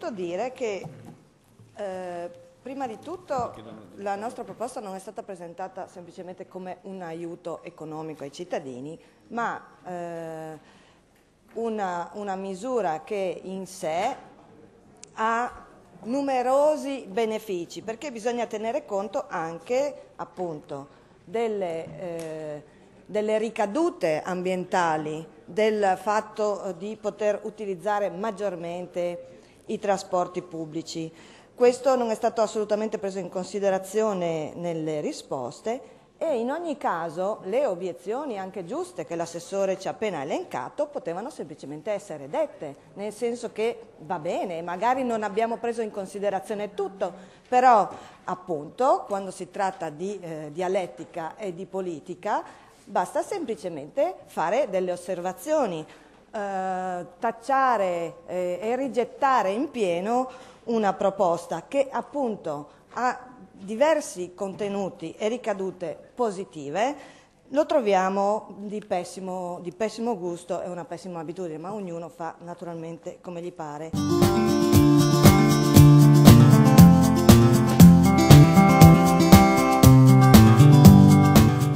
Devo dire che eh, prima di tutto la nostra proposta non è stata presentata semplicemente come un aiuto economico ai cittadini, ma eh, una, una misura che in sé ha numerosi benefici, perché bisogna tenere conto anche appunto, delle, eh, delle, ricadute ambientali, del fatto eh, di poter utilizzare maggiormente i trasporti pubblici. Questo non è stato assolutamente preso in considerazione nelle risposte e in ogni caso le obiezioni anche giuste che l'assessore ci ha appena elencato potevano semplicemente essere dette, nel senso che va bene, magari non abbiamo preso in considerazione tutto, però appunto quando si tratta di eh, dialettica e di politica basta semplicemente fare delle osservazioni eh, tacciare eh, e rigettare in pieno una proposta che appunto ha diversi contenuti e ricadute positive, lo troviamo di pessimo, di pessimo gusto e una pessima abitudine, ma ognuno fa naturalmente come gli pare.